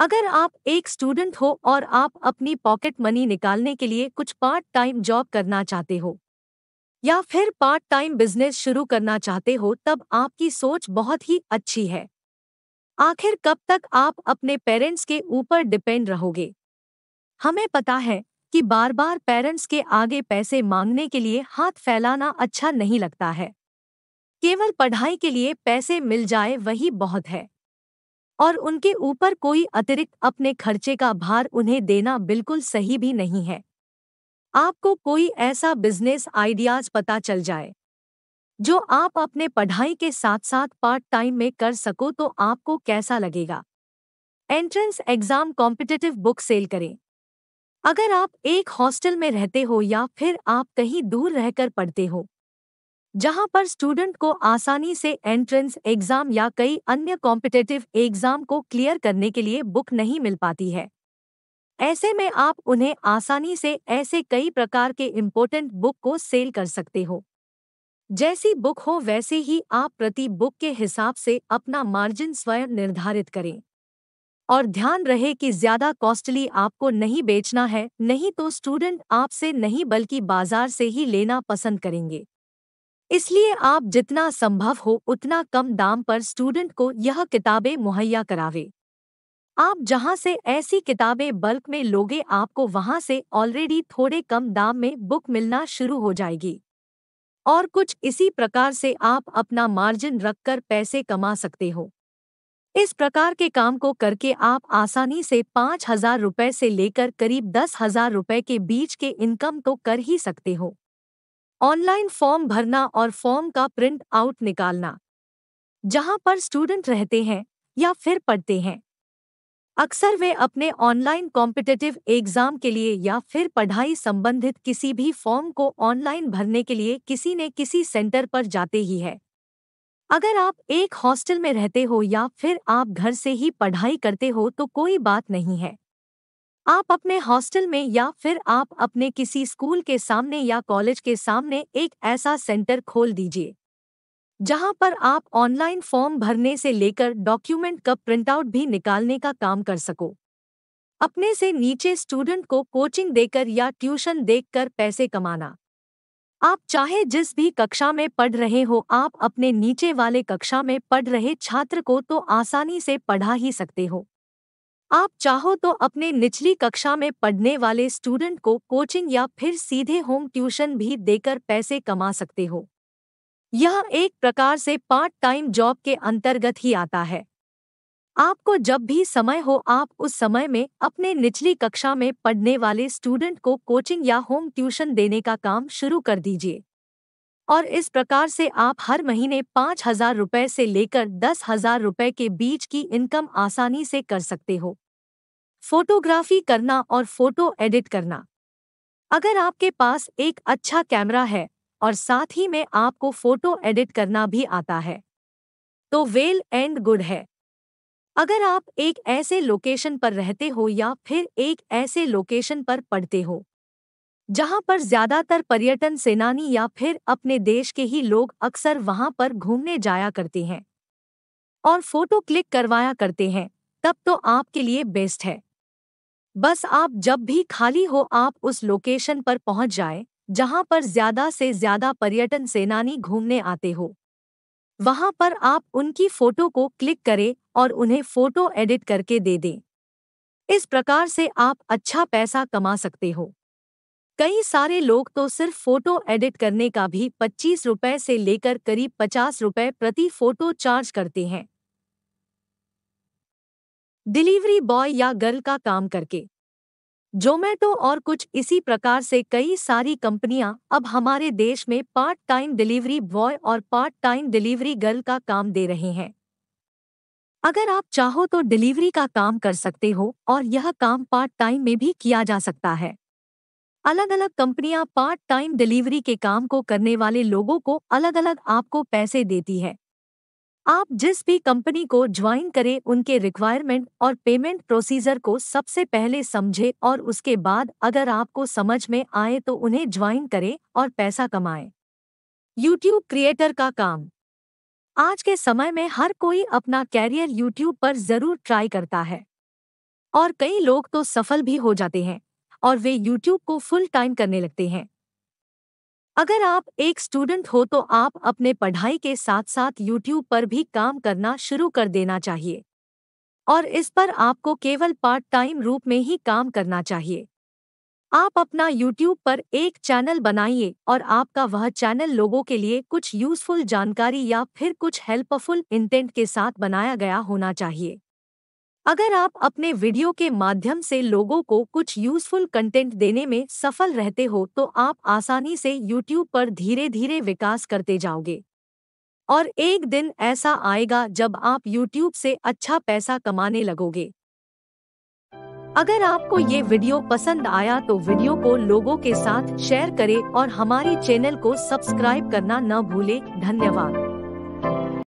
अगर आप एक स्टूडेंट हो और आप अपनी पॉकेट मनी निकालने के लिए कुछ पार्ट टाइम जॉब करना चाहते हो या फिर पार्ट टाइम बिजनेस शुरू करना चाहते हो तब आपकी सोच बहुत ही अच्छी है आखिर कब तक आप अपने पेरेंट्स के ऊपर डिपेंड रहोगे हमें पता है कि बार बार पेरेंट्स के आगे पैसे मांगने के लिए हाथ फैलाना अच्छा नहीं लगता है केवल पढ़ाई के लिए पैसे मिल जाए वही बहुत है और उनके ऊपर कोई अतिरिक्त अपने खर्चे का भार उन्हें देना बिल्कुल सही भी नहीं है आपको कोई ऐसा बिजनेस आइडियाज पता चल जाए जो आप अपने पढ़ाई के साथ साथ पार्ट टाइम में कर सको तो आपको कैसा लगेगा entrance exam competitive book sell करें अगर आप एक हॉस्टल में रहते हो या फिर आप कहीं दूर रहकर पढ़ते हो जहां पर स्टूडेंट को आसानी से एंट्रेंस एग्जाम या कई अन्य कॉम्पिटेटिव एग्जाम को क्लियर करने के लिए बुक नहीं मिल पाती है ऐसे में आप उन्हें आसानी से ऐसे कई प्रकार के इम्पोर्टेंट बुक को सेल कर सकते हो जैसी बुक हो वैसे ही आप प्रति बुक के हिसाब से अपना मार्जिन स्वयं निर्धारित करें और ध्यान रहे कि ज्यादा कॉस्टली आपको नहीं बेचना है नहीं तो स्टूडेंट आपसे नहीं बल्कि बाजार से ही लेना पसंद करेंगे इसलिए आप जितना संभव हो उतना कम दाम पर स्टूडेंट को यह किताबें मुहैया करावे आप जहां से ऐसी किताबें बल्क में लोगे आपको वहां से ऑलरेडी थोड़े कम दाम में बुक मिलना शुरू हो जाएगी और कुछ इसी प्रकार से आप अपना मार्जिन रखकर पैसे कमा सकते हो इस प्रकार के काम को करके आप आसानी से पाँच हजार रुपये से लेकर करीब दस हजार रुपये के बीच के इनकम तो कर ही सकते हो ऑनलाइन फॉर्म भरना और फॉर्म का प्रिंट आउट निकालना जहां पर स्टूडेंट रहते हैं या फिर पढ़ते हैं अक्सर वे अपने ऑनलाइन कॉम्पिटिटिव एग्जाम के लिए या फिर पढ़ाई संबंधित किसी भी फॉर्म को ऑनलाइन भरने के लिए किसी न किसी सेंटर पर जाते ही है अगर आप एक हॉस्टल में रहते हो या फिर आप घर से ही पढ़ाई करते हो तो कोई बात नहीं है आप अपने हॉस्टल में या फिर आप अपने किसी स्कूल के सामने या कॉलेज के सामने एक ऐसा सेंटर खोल दीजिए जहां पर आप ऑनलाइन फॉर्म भरने से लेकर डॉक्यूमेंट का प्रिंटआउट भी निकालने का काम कर सको अपने से नीचे स्टूडेंट को कोचिंग देकर या ट्यूशन देकर पैसे कमाना आप चाहे जिस भी कक्षा में पढ़ रहे हो आप अपने नीचे वाले कक्षा में पढ़ रहे छात्र को तो आसानी से पढ़ा ही सकते हो आप चाहो तो अपने निचली कक्षा में पढ़ने वाले स्टूडेंट को कोचिंग या फिर सीधे होम ट्यूशन भी देकर पैसे कमा सकते हो यह एक प्रकार से पार्ट टाइम जॉब के अंतर्गत ही आता है आपको जब भी समय हो आप उस समय में अपने निचली कक्षा में पढ़ने वाले स्टूडेंट को कोचिंग या होम ट्यूशन देने का काम शुरू कर दीजिए और इस प्रकार से आप हर महीने पाँच हजार रुपये से लेकर दस हजार रुपये के बीच की इनकम आसानी से कर सकते हो फोटोग्राफी करना और फोटो एडिट करना अगर आपके पास एक अच्छा कैमरा है और साथ ही में आपको फोटो एडिट करना भी आता है तो वेल एंड गुड है अगर आप एक ऐसे लोकेशन पर रहते हो या फिर एक ऐसे लोकेशन पर पढ़ते हो जहां पर ज्यादातर पर्यटन सेनानी या फिर अपने देश के ही लोग अक्सर वहां पर घूमने जाया करते हैं और फोटो क्लिक करवाया करते हैं तब तो आपके लिए बेस्ट है बस आप जब भी खाली हो आप उस लोकेशन पर पहुंच जाए जहां पर ज्यादा से ज्यादा पर्यटन सेनानी घूमने आते हो वहां पर आप उनकी फोटो को क्लिक करें और उन्हें फोटो एडिट करके दे दें इस प्रकार से आप अच्छा पैसा कमा सकते हो कई सारे लोग तो सिर्फ फोटो एडिट करने का भी पच्चीस रुपए से लेकर करीब पचास रुपए प्रति फोटो चार्ज करते हैं डिलीवरी बॉय या गर्ल का काम करके जोमैटो और कुछ इसी प्रकार से कई सारी कंपनियां अब हमारे देश में पार्ट टाइम डिलीवरी बॉय और पार्ट टाइम डिलीवरी गर्ल का काम दे रहे हैं अगर आप चाहो तो डिलीवरी का काम कर सकते हो और यह काम पार्ट टाइम में भी किया जा सकता है अलग अलग कंपनियां पार्ट टाइम डिलीवरी के काम को करने वाले लोगों को अलग अलग आपको पैसे देती है आप जिस भी कंपनी को ज्वाइन करें उनके रिक्वायरमेंट और पेमेंट प्रोसीजर को सबसे पहले समझें और उसके बाद अगर आपको समझ में आए तो उन्हें ज्वाइन करें और पैसा कमाएं। यूट्यूब क्रिएटर का काम आज के समय में हर कोई अपना कैरियर यूट्यूब पर जरूर ट्राई करता है और कई लोग तो सफल भी हो जाते हैं और वे यूट्यूब को फुल टाइम करने लगते हैं अगर आप एक स्टूडेंट हो तो आप अपने पढ़ाई के साथ साथ यूट्यूब पर भी काम करना शुरू कर देना चाहिए और इस पर आपको केवल पार्ट टाइम रूप में ही काम करना चाहिए आप अपना YouTube पर एक चैनल बनाइए और आपका वह चैनल लोगों के लिए कुछ यूजफुल जानकारी या फिर कुछ हेल्पफुल इंटेंट के साथ बनाया गया होना चाहिए अगर आप अपने वीडियो के माध्यम से लोगों को कुछ यूजफुल कंटेंट देने में सफल रहते हो तो आप आसानी से यूट्यूब पर धीरे धीरे विकास करते जाओगे और एक दिन ऐसा आएगा जब आप यूट्यूब से अच्छा पैसा कमाने लगोगे अगर आपको ये वीडियो पसंद आया तो वीडियो को लोगों के साथ शेयर करें और हमारे चैनल को सब्सक्राइब करना न भूलें धन्यवाद